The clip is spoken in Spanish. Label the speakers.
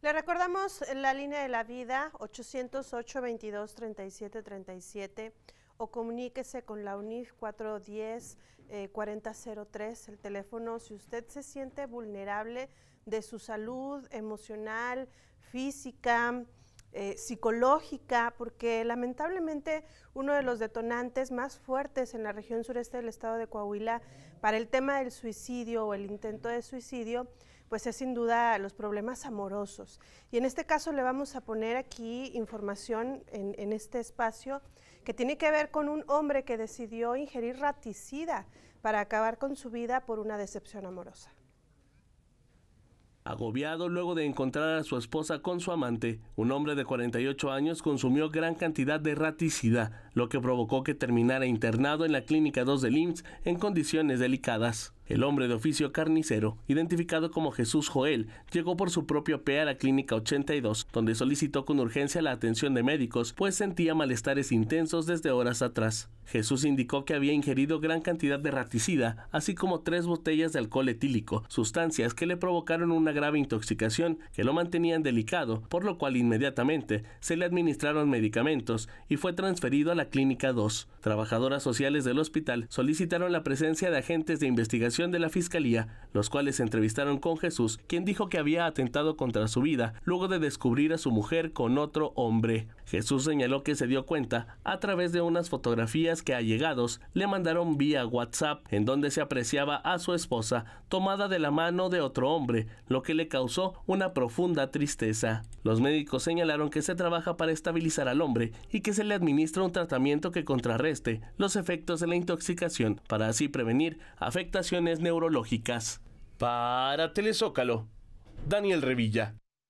Speaker 1: Le recordamos la línea de la vida 808-22-3737 o comuníquese con la UNIF 410-4003, eh, el teléfono, si usted se siente vulnerable de su salud emocional, física, eh, psicológica, porque lamentablemente uno de los detonantes más fuertes en la región sureste del estado de Coahuila para el tema del suicidio o el intento de suicidio pues es sin duda los problemas amorosos. Y en este caso le vamos a poner aquí información en, este espacio que tiene que ver con un hombre que decidió ingerir raticida para acabar con su vida por una decepción amorosa.
Speaker 2: Agobiado luego de encontrar a su esposa con su amante, un hombre de 48 años consumió gran cantidad de raticida, lo que provocó que terminara internado en la Clínica 2 del IMSS en condiciones delicadas. El hombre de oficio carnicero, identificado como Jesús Joel, llegó por su propio pie a la clínica 82, donde solicitó con urgencia la atención de médicos, pues sentía malestares intensos desde horas atrás. Jesús indicó que había ingerido gran cantidad de raticida, así como tres botellas de alcohol etílico, sustancias que le provocaron una grave intoxicación que lo mantenían delicado, por lo cual inmediatamente se le administraron medicamentos y fue transferido a la Clínica 2. Trabajadoras sociales del hospital solicitaron la presencia de agentes de investigación de la Fiscalía, los cuales se entrevistaron con Jesús, quien dijo que había atentado contra su vida luego de descubrir a su mujer con otro hombre. Jesús señaló que se dio cuenta a través de unas fotografías que allegados le mandaron vía WhatsApp, en donde se apreciaba a su esposa tomada de la mano de otro hombre, lo que le causó una profunda tristeza. Los médicos señalaron que se trabaja para estabilizar al hombre y que se le administra un tratamiento que contrarreste los efectos de la intoxicación para así prevenir afectaciones neurológicas. Para Telezócalo, Daniel Revilla.